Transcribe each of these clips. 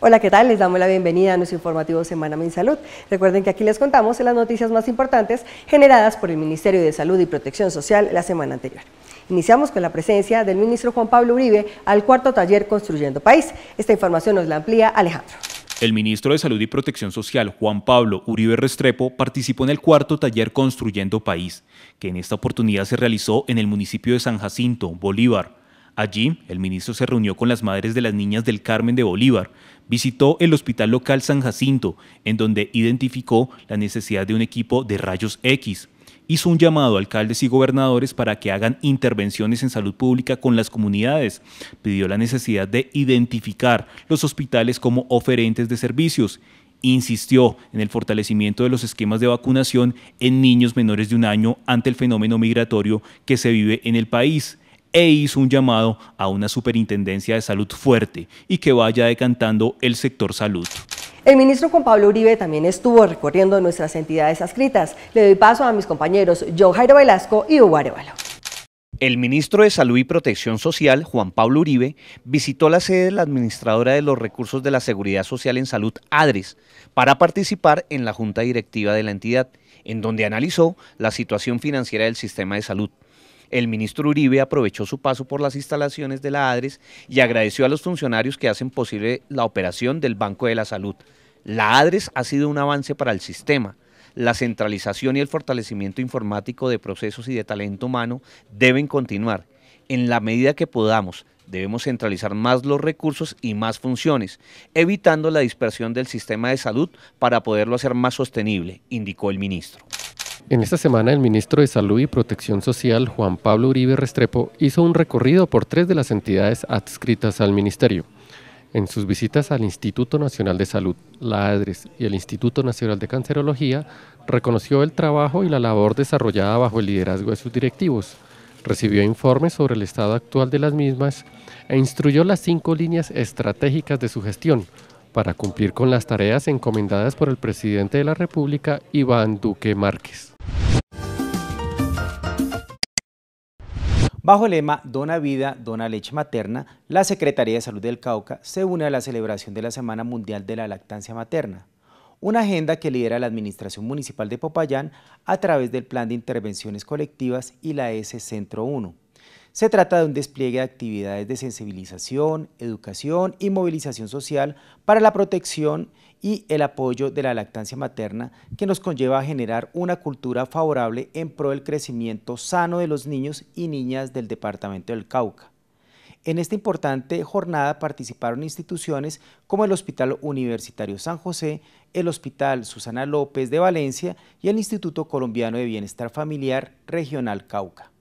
Hola, ¿qué tal? Les damos la bienvenida a nuestro informativo Semana Mi Salud. Recuerden que aquí les contamos las noticias más importantes generadas por el Ministerio de Salud y Protección Social la semana anterior. Iniciamos con la presencia del ministro Juan Pablo Uribe al cuarto taller Construyendo País. Esta información nos la amplía Alejandro. El ministro de Salud y Protección Social, Juan Pablo Uribe Restrepo, participó en el cuarto taller Construyendo País, que en esta oportunidad se realizó en el municipio de San Jacinto, Bolívar, Allí, el ministro se reunió con las madres de las niñas del Carmen de Bolívar, visitó el hospital local San Jacinto, en donde identificó la necesidad de un equipo de rayos X, hizo un llamado a alcaldes y gobernadores para que hagan intervenciones en salud pública con las comunidades. Pidió la necesidad de identificar los hospitales como oferentes de servicios. Insistió en el fortalecimiento de los esquemas de vacunación en niños menores de un año ante el fenómeno migratorio que se vive en el país e hizo un llamado a una superintendencia de salud fuerte y que vaya decantando el sector salud. El ministro Juan Pablo Uribe también estuvo recorriendo nuestras entidades adscritas. Le doy paso a mis compañeros John Jairo Velasco y Hugo Arevalo. El ministro de Salud y Protección Social, Juan Pablo Uribe, visitó la sede de la Administradora de los Recursos de la Seguridad Social en Salud, ADRES, para participar en la Junta Directiva de la entidad, en donde analizó la situación financiera del sistema de salud el ministro Uribe aprovechó su paso por las instalaciones de la ADRES y agradeció a los funcionarios que hacen posible la operación del Banco de la Salud. La ADRES ha sido un avance para el sistema. La centralización y el fortalecimiento informático de procesos y de talento humano deben continuar. En la medida que podamos, debemos centralizar más los recursos y más funciones, evitando la dispersión del sistema de salud para poderlo hacer más sostenible, indicó el ministro. En esta semana, el ministro de Salud y Protección Social, Juan Pablo Uribe Restrepo, hizo un recorrido por tres de las entidades adscritas al ministerio. En sus visitas al Instituto Nacional de Salud, la ADRES y el Instituto Nacional de Cancerología, reconoció el trabajo y la labor desarrollada bajo el liderazgo de sus directivos, recibió informes sobre el estado actual de las mismas e instruyó las cinco líneas estratégicas de su gestión, para cumplir con las tareas encomendadas por el presidente de la República, Iván Duque Márquez. Bajo el lema Dona Vida, Dona Leche Materna, la Secretaría de Salud del Cauca se une a la celebración de la Semana Mundial de la Lactancia Materna, una agenda que lidera la Administración Municipal de Popayán a través del Plan de Intervenciones Colectivas y la S Centro 1. Se trata de un despliegue de actividades de sensibilización, educación y movilización social para la protección y el apoyo de la lactancia materna que nos conlleva a generar una cultura favorable en pro del crecimiento sano de los niños y niñas del departamento del Cauca. En esta importante jornada participaron instituciones como el Hospital Universitario San José, el Hospital Susana López de Valencia y el Instituto Colombiano de Bienestar Familiar Regional Cauca.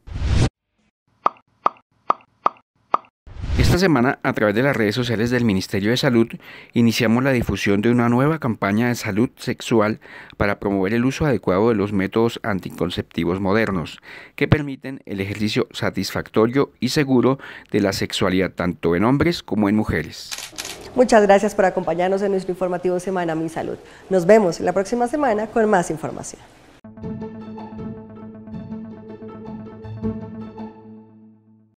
semana, a través de las redes sociales del Ministerio de Salud, iniciamos la difusión de una nueva campaña de salud sexual para promover el uso adecuado de los métodos anticonceptivos modernos, que permiten el ejercicio satisfactorio y seguro de la sexualidad tanto en hombres como en mujeres. Muchas gracias por acompañarnos en nuestro informativo Semana Mi Salud. Nos vemos la próxima semana con más información.